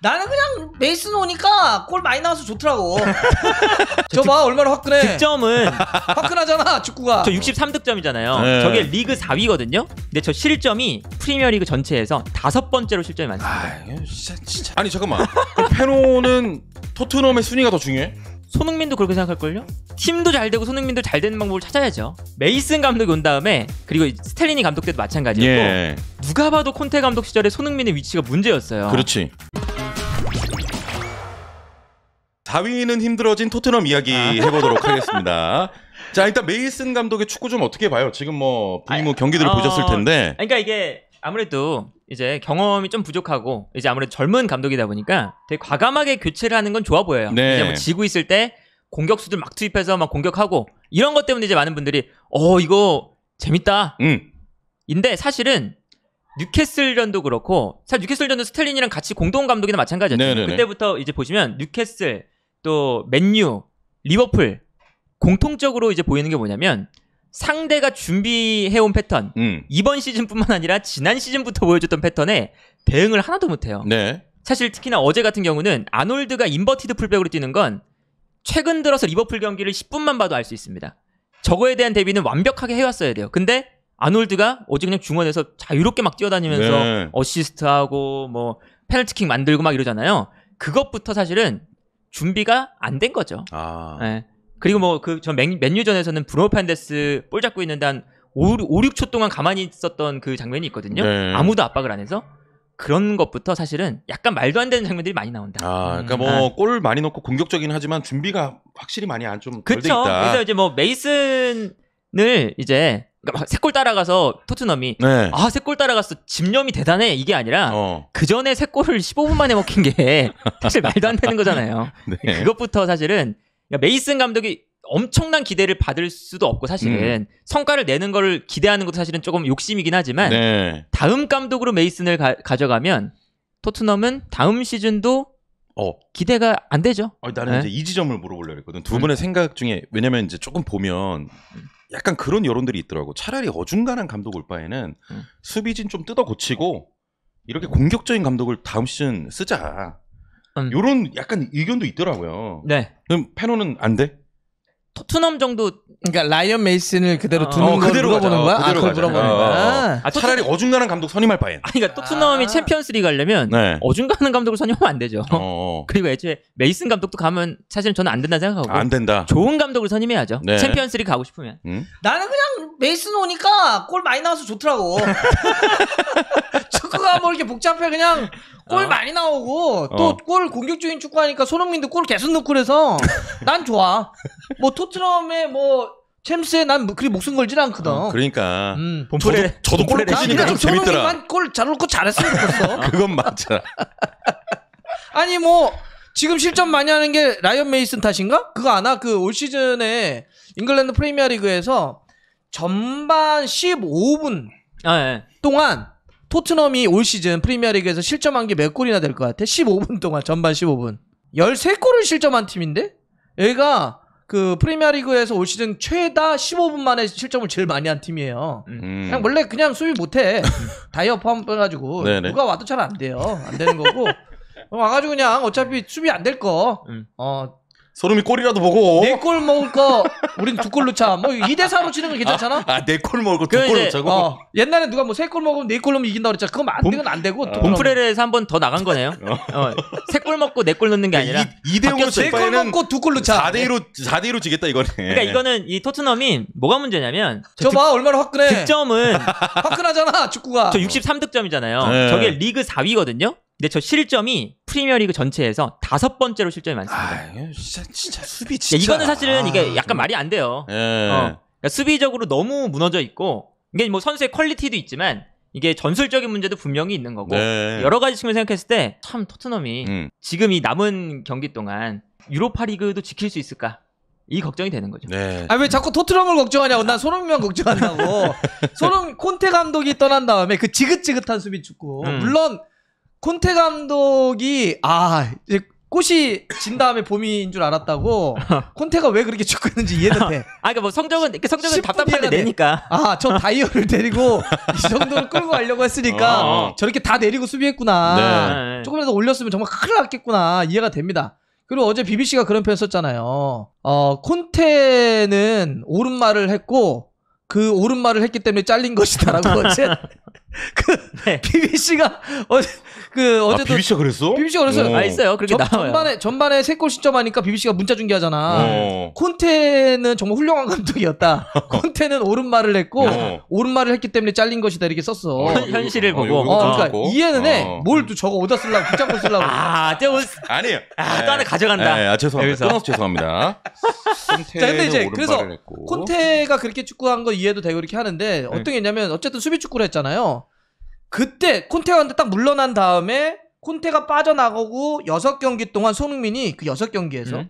나는 그냥 메이슨 오니까 골 많이 나와서 좋더라고. 저 봐 얼마나 화끈해. 득점은 화끈하잖아 축구가. 저 63득점이잖아요. 네. 저게 리그 4위거든요. 근데 저 실점이 프리미어리그 전체에서 다섯 번째로 실점이 많습니다. 아, 진짜, 진짜. 아니 잠깐만. 그 페노는 토트넘의 순위가 더 중요해? 손흥민도 그렇게 생각할걸요? 팀도 잘 되고 손흥민도 잘 되는 방법을 찾아야죠. 메이슨 감독이 온 다음에 그리고 스텔리니 감독 때도 마찬가지고 예. 누가 봐도 콘테 감독 시절에 손흥민의 위치가 문제였어요. 그렇지. 다윈은 힘들어진 토트넘 이야기 아. 해보도록 하겠습니다. 자 일단 메이슨 감독의 축구 좀 어떻게 봐요? 지금 뭐 부임무 아, 경기들을 어, 보셨을 텐데. 그러니까 이게 아무래도 이제 경험이 좀 부족하고 이제 아무래도 젊은 감독이다 보니까 되게 과감하게 교체를 하는 건 좋아 보여요. 네. 이제 뭐 지고 있을 때 공격수들 막 투입해서 막 공격하고 이런 것 때문에 이제 많은 분들이 어 이거 재밌다. 음. 인데 사실은 뉴캐슬전도 그렇고 사실 뉴캐슬전도 스텔린이랑 같이 공동 감독이나 마찬가지였죠. 네, 네, 네. 그때부터 이제 보시면 뉴캐슬 또 맨유, 리버풀 공통적으로 이제 보이는 게 뭐냐면 상대가 준비해온 패턴 음. 이번 시즌뿐만 아니라 지난 시즌부터 보여줬던 패턴에 대응을 하나도 못해요. 네. 사실 특히나 어제 같은 경우는 아놀드가 인버티드 풀백으로 뛰는 건 최근 들어서 리버풀 경기를 10분만 봐도 알 수 있습니다. 저거에 대한 대비는 완벽하게 해왔어야 돼요. 근데 아놀드가 어제 그냥 중원에서 자유롭게 막 뛰어다니면서 네. 어시스트하고 뭐 페널티킥 만들고 막 이러잖아요. 그것부터 사실은 준비가 안 된 거죠. 아. 네. 그리고 뭐 그전 맨유전에서는 브로 판데스 볼 잡고 있는데 한 5, 5 6초 동안 가만히 있었던 그 장면이 있거든요. 네. 아무도 압박을 안 해서 그런 것부터 사실은 약간 말도 안 되는 장면들이 많이 나온다. 아, 음. 그러니까 뭐골 음. 아. 많이 넣고 공격적이긴 하지만 준비가 확실히 많이 안 좀덜돼 있다. 그렇죠. 그래서 이제 뭐 메이슨을 이제 그러니까 새골 따라가서 토트넘이 네. 아, 새골 따라가서 집념이 대단해 이게 아니라 어. 그 전에 새 골을 15분 만에 먹힌 게 사실 말도 안 되는 거잖아요. 네. 그것부터 사실은 그러니까 메이슨 감독이 엄청난 기대를 받을 수도 없고 사실은 음. 성과를 내는 걸 기대하는 것도 사실은 조금 욕심이긴 하지만 네. 다음 감독으로 메이슨을 가, 져가면 토트넘은 다음 시즌도 어. 기대가 안 되죠. 아니, 나는 네. 이제 이 지점을 물어보려고 했거든. 두 음. 분의 생각 중에 왜냐면 이제 조금 보면 음. 약간 그런 여론들이 있더라고. 차라리 어중간한 감독 올 바에는 음. 수비진 좀 뜯어 고치고 이렇게 공격적인 감독을 다음 시즌 쓰자. 음. 요런 약간 의견도 있더라고요. 네. 그럼 패노는 안 돼? 토트넘 정도 그러니까 라이언 메이슨을 그대로 어, 두는 어, 걸 그대로 물어보는 가자. 거야? 아, 그대로 그걸 가 물어보는 어, 거야. 어, 아, 차라리 어중간한 감독 선임할 바엔. 아니, 그러니까 토트넘이 아. 챔피언스리그 가려면 네. 어중간한 감독을 선임하면 안 되죠. 어. 그리고 애초에 메이슨 감독도 가면 사실 저는 안 된다 생각하고. 안 된다. 좋은 감독을 선임해야죠. 네. 챔피언스리그 가고 싶으면. 음? 나는 그냥 메이슨 오니까 골 많이 나와서 좋더라고. 축구가 뭐 이렇게 복잡해 그냥 골 어. 많이 나오고 또골 어. 공격적인 축구하니까 손흥민도 골 계속 넣고 그래서 난 좋아. 뭐 토트넘에 뭐 챔스에 난 뭐 그리 목숨 걸진 않거든. 어, 그러니까 음. 저도, 본토레- 저도 골을 난 내시니까 그냥 좀 재밌더라. 손흥민만 골잘 넣고 잘했으면 좋겠어. 그건 맞아. 아니 뭐 지금 실점 많이 하는 게 라이언 메이슨 탓인가? 그거 아나 그 올 시즌에 잉글랜드 프리미어리그에서 전반 15분 아, 예. 동안 토트넘이 올 시즌 프리미어리그에서 실점한 게 몇 골이나 될 것 같아? 15분 동안 전반 15분 13골을 실점한 팀인데 얘가 그 프리미어리그에서 올 시즌 최다 15분 만에 실점을 제일 많이 한 팀이에요. 음. 그냥 원래 그냥 수비 못해 다이어 한번 해가지고 누가 와도 잘 안 돼요. 안 되는 거고 와가지고 그냥 어차피 수비 안 될 거. 음. 어 소름이 골이라도 보고 네 골 먹을 거 우린 두골 넣자. 뭐 2대 4로 치는 건 괜찮잖아. 아, 네골 아, 먹을 거두골 넣자고. 그 어, 옛날에 누가 뭐세골 먹으면 네골 넣으면 이긴다 그랬잖아. 그거 안 되건 안 되고. 어. 아. 홈프레에서 한 번 더 나간 거네요. 어. 어 세골 먹고 네 골 넣는 게 아니라 2, 대 5로 세골 먹고 두골 넣자. 4대 1로 4대 1로 지겠다 이거네. 그러니까 이거는 이 토트넘이 뭐가 문제냐면 저 봐 얼마나 화끈해. 득점은 화끈하잖아, 축구가. 저 63득점이잖아요. 네. 저게 리그 4위거든요. 근데 저 실점이 프리미어리그 전체에서 다섯 번째로 실점이 많습니다. 아, 진짜, 진짜 수비 그러니까 진짜. 이거는 사실은 아, 이게 약간 말이 안 돼요. 예. 어, 그러니까 수비적으로 너무 무너져 있고 이게 뭐 선수의 퀄리티도 있지만 이게 전술적인 문제도 분명히 있는 거고 네. 여러 가지 측면 생각했을 때 참 토트넘이 음. 지금 이 남은 경기 동안 유로파리그도 지킬 수 있을까? 이 걱정이 되는 거죠. 네. 아왜 자꾸 토트넘을 걱정하냐고 난손흥민 걱정한다고. 손흥 콘테 감독이 떠난 다음에 그 지긋지긋한 수비 축구 음. 물론 콘테 감독이 아 이제 꽃이 진 다음에 봄인 줄 알았다고 콘테가 왜 그렇게 축고있는지 이해도 돼. 아, 그러니까 뭐 성적은 그러니 성적은 10분 답답한데 내- 내니까. 아, 저 다이어를 데리고 이 정도로 끌고 가려고 했으니까 어. 저렇게 다 내리고 수비했구나. 네. 조금이라도 올렸으면 정말 큰일 났겠구나. 이해가 됩니다. 그리고 어제 BBC가 그런 표현 썼잖아요. 어, 콘테는 옳은 말을 했고 그 옳은 말을 했기 때문에 잘린 것이다라고 어제 그 네. BBC가 어제 그 아, 어제도 BBC가 그랬어? BBC가 그랬어요. 어. 아 있어요. 그렇게 전, 나와요. 전반에 전반에 세골 시점하니까 BBC가 문자 중계하잖아. 어. 콘테는 정말 훌륭한 감독이었다. 콘테는 옳은 말을 했고 어. 옳은 말을 했기 때문에 잘린 것이다 이렇게 썼어. 어, 현, 실을 어, 보고. 그러니까 이해는 해. 뭘 또 저거 어디다 쓰려고 붙잡고 쓰려고. 아, 저 아니에요. 아, 또 하나 예. 가져간다. 네, 아, 죄송합니다. 여기서. 죄송합니다. 자, 근데 이제 그래서 콘테가 그렇게 축구한 거 이해도 되고 이렇게 하는데 네. 어떤 게 있냐면 어쨌든 수비 축구를 했잖아요. 그때 콘테가 근딱 물러난 다음에 콘테가 빠져나가고 여섯 경기 동안 손흥민이 그 여섯 경기에서 음.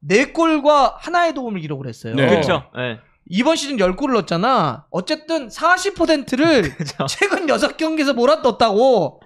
네 골과 하나의 도움을 기록을 했어요. 네. 그렇죠. 네. 이번 시즌 10골을 넣었잖아. 어쨌든 40%를 그쵸. 최근 여섯 경기에서 몰아넣었다고.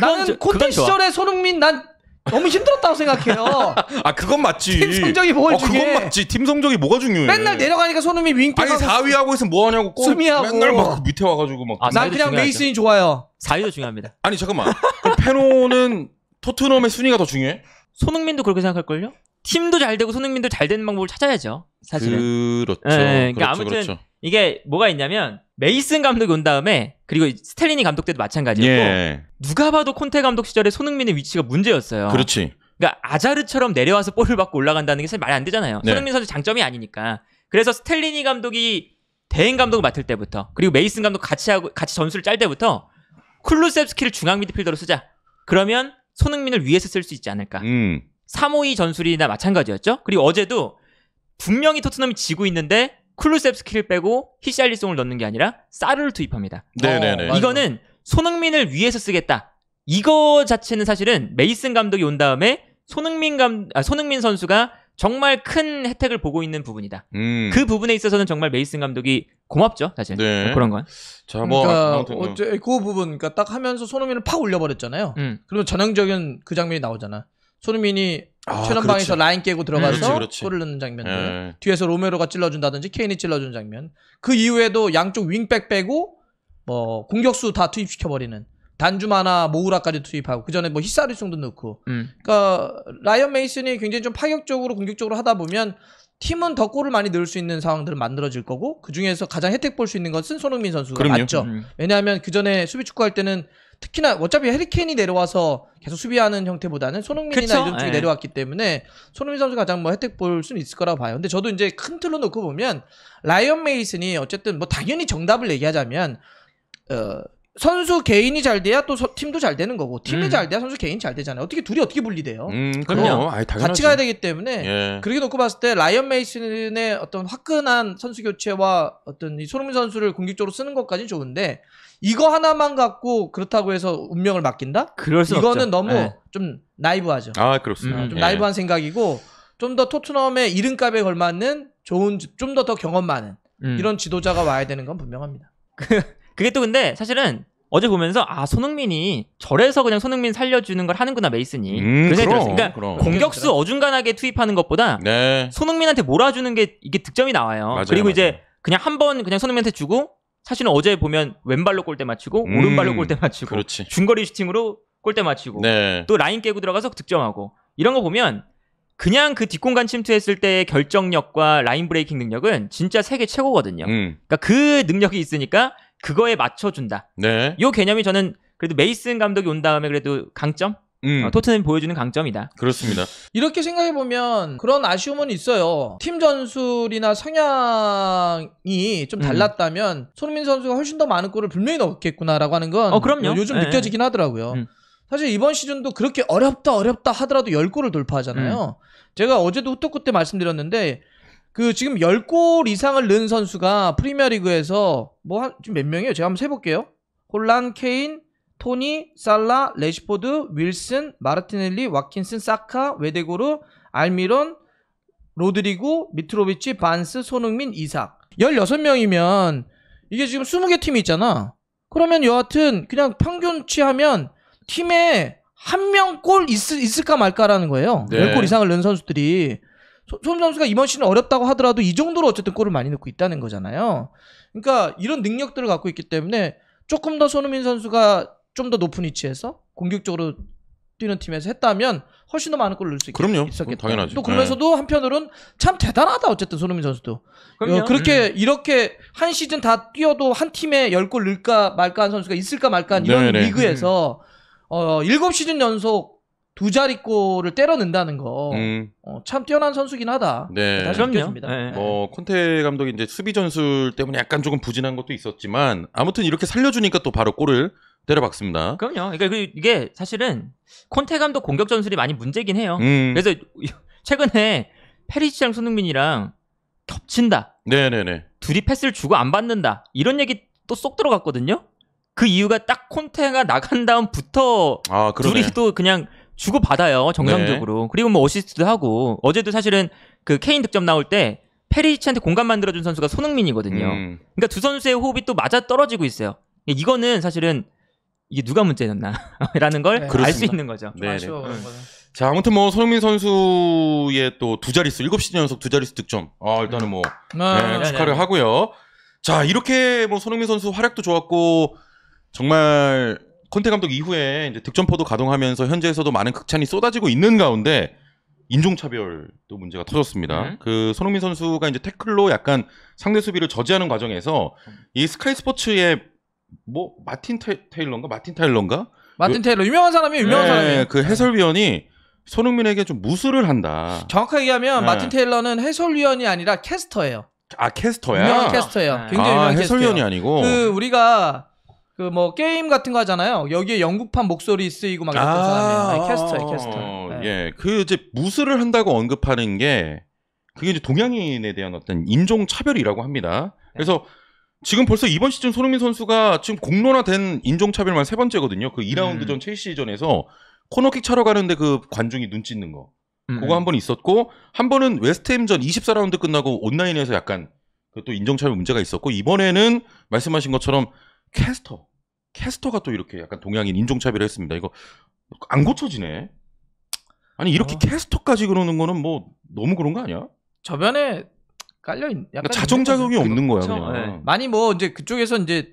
나는 콘테 시절에 손흥민 난 너무 힘들었다고 생각해요. 아 그건 맞지. 팀 성적이 뭘 어, 중요해? 그건 맞지. 팀 성적이 뭐가 중요해? 맨날 내려가니까 손흥민 윙백. 아니 4위하고 해서 뭐 하냐고. 꼬, 수미하고. 맨날 막 밑에 와가지고 막. 아, 난 그냥 중요하죠. 메이슨이 좋아요. 4위도 중요합니다. 아니 잠깐만. 그럼 페노는 토트넘의 순위가 더 중요해? 손흥민도 그렇게 생각할걸요? 팀도 잘 되고 손흥민도 잘 되는 방법을 찾아야죠. 사실은. 그렇죠. 네, 그러니까 그렇죠, 아무튼 그렇죠. 이게 뭐가 있냐면 메이슨 감독이 온 다음에 그리고 스텔리니 감독 때도 마찬가지였고 예. 누가 봐도 콘테 감독 시절에 손흥민의 위치가 문제였어요. 그렇지. 그러니까 아자르처럼 내려와서 볼을 받고 올라간다는 게 사실 말이 안 되잖아요. 네. 손흥민 선수 장점이 아니니까. 그래서 스텔리니 감독이 대행 감독을 맡을 때부터 그리고 메이슨 감독 같이 하고 같이 전술을 짤 때부터 쿨루셉스키를 중앙 미드필더로 쓰자. 그러면 손흥민을 위에서 쓸 수 있지 않을까. 음. 352 전술이나 마찬가지였죠. 그리고 어제도 분명히 토트넘이 지고 있는데 쿨루셉스키를 빼고 히샬리송을 넣는 게 아니라 사르를 투입합니다. 네네네. 어, 이거는 손흥민을 위해서 쓰겠다. 이거 자체는 사실은 메이슨 감독이 온 다음에 손흥민 감 아, 손흥민 선수가 정말 큰 혜택을 보고 있는 부분이다. 음. 그 부분에 있어서는 정말 메이슨 감독이 고맙죠, 사실. 네. 뭐 그런 건. 자, 뭐 그러니까 뭐. 어째 그 부분 그니까딱 하면서 손흥민을 팍 올려 버렸잖아요. 음. 그러면 전형적인 그 장면이 나오잖아. 손흥민이 아, 최전방에서 그렇지. 라인 깨고 들어가서 음, 골을 넣는 장면들 예. 뒤에서 로메로가 찔러준다든지 케인이 찔러준 장면 그 이후에도 양쪽 윙백 빼고 뭐 공격수 다 투입시켜버리는 단주마나 모우라까지 투입하고 그 전에 뭐 히사리송도 넣고 음. 그러니까 라이언 메이슨이 굉장히 좀 파격적으로 공격적으로 하다 보면 팀은 더 골을 많이 넣을 수 있는 상황들은 만들어질 거고 그 중에서 가장 혜택 볼 수 있는 것은 손흥민 선수 맞죠. 음. 왜냐하면 그 전에 수비 축구할 때는 특히나 어차피 해리케인이 내려와서 계속 수비하는 형태보다는 손흥민이나 그쵸? 이런 쪽이 예. 내려왔기 때문에 손흥민 선수 가장 뭐 혜택 볼 수는 있을 거라고 봐요. 근데 저도 이제 큰 틀로 놓고 보면 라이언 메이슨이 어쨌든 뭐 당연히 정답을 얘기하자면 어 선수 개인이 잘 돼야 또 서, 팀도 잘 되는 거고 팀이 음. 잘 돼야 선수 개인 이잘 되잖아요. 어떻게 둘이 어떻게 분리돼요? 음, 그럼요. 아이, 같이 가야 되기 때문에 예. 그렇게 놓고 봤을 때 라이언 메이슨의 어떤 화끈한 선수 교체와 어떤 이 손흥민 선수를 공격적으로 쓰는 것까지 좋은데 이거 하나만 갖고 그렇다고 해서 운명을 맡긴다? 그럴 수 이거는 없죠. 너무 예. 좀 나이브하죠. 아 그렇습니다. 음, 좀 예. 나이브한 생각이고 좀 더 토트넘의 이름값에 걸맞는 좋은 좀 더더 더 경험 많은 음. 이런 지도자가 와야 되는 건 분명합니다. 그게 또 근데 사실은 어제 보면서 아 손흥민이 절에서 그냥 손흥민 살려주는 걸 하는구나 메이슨이 음, 그런 생각이 들었어요. 그러니까 그럼. 공격수 그렇죠, 그렇죠. 어중간하게 투입하는 것보다 네. 손흥민한테 몰아주는 게 이게 득점이 나와요. 맞아요, 그리고 맞아요. 이제 그냥 한 번 그냥 손흥민한테 주고 사실은 어제 보면 왼발로 골대 맞추고 음, 오른발로 골대 맞추고 그렇지. 중거리 슈팅으로 골대 맞추고 네. 또 라인 깨고 들어가서 득점하고 이런 거 보면 그냥 그 뒷공간 침투했을 때의 결정력과 라인 브레이킹 능력은 진짜 세계 최고거든요. 음. 그러니까 그 능력이 있으니까 그거에 맞춰준다. 네. 요 개념이 저는 그래도 메이슨 감독이 온 다음에 그래도 강점? 음. 어, 토트넘이 보여주는 강점이다. 그렇습니다. 이렇게 생각해 보면 그런 아쉬움은 있어요. 팀 전술이나 성향이 좀 음. 달랐다면 손흥민 선수가 훨씬 더 많은 골을 분명히 넣었겠구나라고 하는 건 어, 그럼요. 요즘 예, 느껴지긴 하더라고요. 음. 사실 이번 시즌도 그렇게 어렵다 어렵다 하더라도 10골을 돌파하잖아요. 음. 제가 어제도 후토크 때 말씀드렸는데 그 지금 10골 이상을 넣은 선수가 프리미어리그에서 뭐한 몇 명이에요? 제가 한번 세볼게요. 홀란, 케인, 토니, 살라, 레시포드, 윌슨, 마르티넬리, 와킨슨, 사카, 외데고르, 알미론, 로드리고, 미트로비치, 반스, 손흥민, 이삭 16명이면 이게 지금 20개 팀이 있잖아 그러면 여하튼 그냥 평균치 하면 팀에 한 명 골 있을, 있을까 말까라는 거예요 네. 10골 이상을 넣은 선수들이 손흥민 선수가 이번 시즌 어렵다고 하더라도 이 정도로 어쨌든 골을 많이 넣고 있다는 거잖아요. 그러니까 이런 능력들을 갖고 있기 때문에 조금 더 손흥민 선수가 좀 더 높은 위치에서 공격적으로 뛰는 팀에서 했다면 훨씬 더 많은 골을 넣을 수 있겠, 그럼요. 있었겠다. 당연하지. 또 그러면서도 네. 한편으로는 참 대단하다 어쨌든 손흥민 선수도. 어, 그럼요. 그렇게 음. 이렇게 한 시즌 다 뛰어도 한 팀에 열 골 넣을까 말까 한 선수가 있을까 말까 한 이런 네네. 네. 리그에서 음. 어, 7시즌 연속 두자리골을 때려낸다는 거, 음. 어, 참 뛰어난 선수긴 하다. 네. 다시 그럼요. 느껴니다 네. 뭐 콘테 감독이 이제 수비 전술 때문에 약간 조금 부진한 것도 있었지만 아무튼 이렇게 살려주니까 또 바로 골을 때려박습니다. 그럼요. 그러니까 그 이게 사실은 콘테 감독 공격 전술이 많이 문제긴 해요. 음. 그래서 최근에 페리시랑 손흥민이랑 겹친다. 네네네. 둘이 패스를 주고 안 받는다. 이런 얘기 또 쏙 들어갔거든요. 그 이유가 딱 콘테가 나간 다음부터 아, 둘이 또 그냥 주고 받아요 정상적으로. 네. 그리고 뭐 어시스트도 하고 어제도 사실은 그 케인 득점 나올 때 페리치한테 공간 만들어준 선수가 손흥민이거든요. 음. 그러니까 두 선수의 호흡이 또 맞아 떨어지고 있어요. 이거는 사실은 이게 누가 문제였나라는 걸 알수 네, 있는 거죠. 네. 네. 자, 아무튼 뭐 손흥민 선수의 또 두 자릿수, 일곱 시즌 연속 두 자릿수 득점. 아, 일단은 뭐 네, 네 축하를 하고요. 자, 이렇게 뭐 손흥민 선수 활약도 좋았고 정말 콘테 감독 이후에 이제 득점포도 가동하면서 현재에서도 많은 극찬이 쏟아지고 있는 가운데 인종차별도 문제가 터졌습니다. 네. 그 손흥민 선수가 이제 태클로 약간 상대 수비를 저지하는 과정에서 이 스카이 스포츠의 뭐 마틴 테, 테일러인가 마틴 테일러인가 마틴 그 테일러 유명한 사람이에요. 유명한 네, 사람이에요. 그 네. 해설위원이 손흥민에게 좀 무술을 한다. 정확하게 얘기하면 네. 마틴 테일러는 해설위원이 아니라 캐스터예요. 아 캐스터야. 유명한 캐스터예요. 네. 굉장히 아, 유명한 해설위원이 캐스터예요. 아니고. 그 우리가 그뭐 게임 같은 거 하잖아요. 여기에 영국판 목소리 쓰이고 막 이랬던 아~ 사람이캐스터예 네, 어, 캐스터. 어, 네. 예, 그 이제 무술을 한다고 언급하는 게 그게 이제 동양인에 대한 어떤 인종 차별이라고 합니다. 네. 그래서 지금 벌써 이번 시즌 손흥민 선수가 지금 공론화된 인종 차별만 세 번째거든요. 그 2라운드 음. 전 첼시전에서 코너킥 차러 가는데 그 관중이 눈 찢는 거. 음. 그거 음. 한번 있었고 한 번은 웨스트햄전 24라운드 끝나고 온라인에서 약간 그 또 인종차별 문제가 있었고 이번에는 말씀하신 것처럼 캐스터. 캐스터가 또 이렇게 약간 동양인 인종차별을 했습니다. 이거 안 고쳐지네. 아니 이렇게 어. 캐스터까지 그러는 거는 뭐 너무 그런 거 아니야? 저변에 깔려 있는 약간 그러니까 자정작용이 없는 거야 그 그냥. 네. 많이 뭐 이제 그쪽에서 이제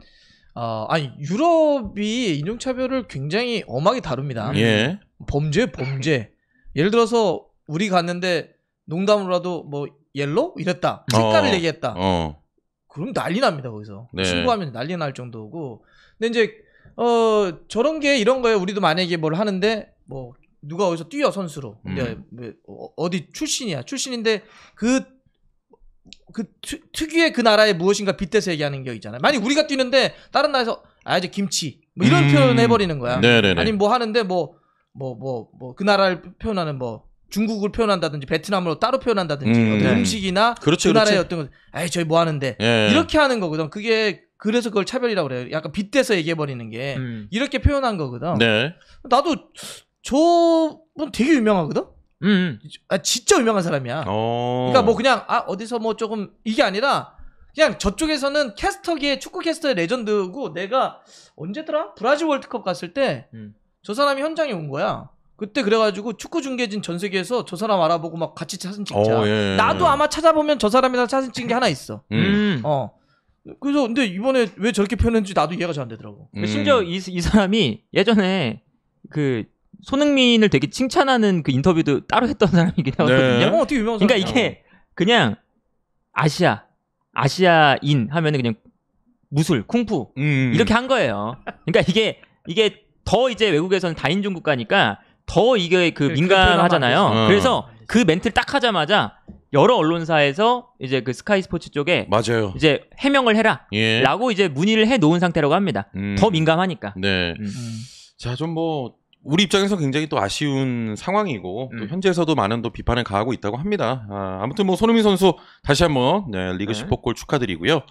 어, 아니 유럽이 인종차별을 굉장히 엄하게 다룹니다. 예. 범죄 범죄. 예를 들어서 우리 갔는데 농담으로라도 뭐 옐로 이랬다 색깔을 어. 얘기했다. 어. 그럼 난리 납니다 거기서 네. 신고하면 난리 날 정도고 근데 이제 어 저런 게 이런 거에 우리도 만약에 뭘 하는데 뭐 누가 어디서 뛰어 선수로 음. 네, 어, 어디 출신이야 출신인데 그그 그, 그 특유의 그 나라의 무엇인가 빗대서 얘기하는 게 있잖아요 만약 우리가 뛰는데 다른 나라에서 아이 김치 뭐 이런 음. 표현 해버리는 거야 네네네. 아니면 뭐 하는데 뭐 뭐 뭐 뭐 그 나라를 표현하는 뭐 중국을 표현한다든지 베트남으로 따로 표현한다든지 음. 어떤 네. 음식이나 그렇지, 그 나라의 그렇지. 어떤 아이 저희 뭐 하는데 예, 예. 이렇게 하는 거거든. 그게 그래서 그걸 차별이라고 그래요. 약간 빗대서 얘기해 버리는 게 음. 이렇게 표현한 거거든. 네. 나도 저 분 되게 유명하거든. 음. 음. 아 진짜 유명한 사람이야. 오. 어. 그러니까 뭐 그냥 아 어디서 뭐 조금 이게 아니라 그냥 저쪽에서는 캐스터계 축구 캐스터의 레전드고 내가 언제더라 브라질 월드컵 갔을 때저 음. 사람이 현장에 온 거야. 그때 그래가지고 축구 중계진 전 세계에서 저 사람 알아보고 막 같이 사진 찍자. 어, 예, 예. 나도 아마 찾아보면 저 사람이랑 사진 찍은 게 하나 있어. 음. 음. 어. 그래서 근데 이번에 왜 저렇게 표현했는지 나도 이해가 잘 안 되더라고. 음. 심지어 이, 이 사람이 예전에 그 손흥민을 되게 칭찬하는 그 인터뷰도 따로 했던 사람이긴 네. 하거든요. 네. 어, 떻게 유명한 그러니까 이게 그냥 아시아, 아시아인 하면은 그냥 무술, 쿵푸 음. 이렇게 한 거예요. 그러니까 이게 이게 더 이제 외국에서는 다인종 국가니까 더 이게 그, 네, 그 민감하잖아요. 어. 그래서 어. 그 멘트를 딱 하자마자 여러 언론사에서 이제 그 스카이 스포츠 쪽에 맞아요. 이제 해명을 해라. 예. 라고 이제 문의를 해 놓은 상태라고 합니다. 음. 더 민감하니까. 네. 음. 자, 좀 뭐 우리 입장에서 굉장히 또 아쉬운 상황이고 음. 또 현재에서도 많은 또 비판을 가하고 있다고 합니다. 아, 아무튼 뭐 손흥민 선수 다시 한번 네, 리그 네. 1 0골 축하드리고요.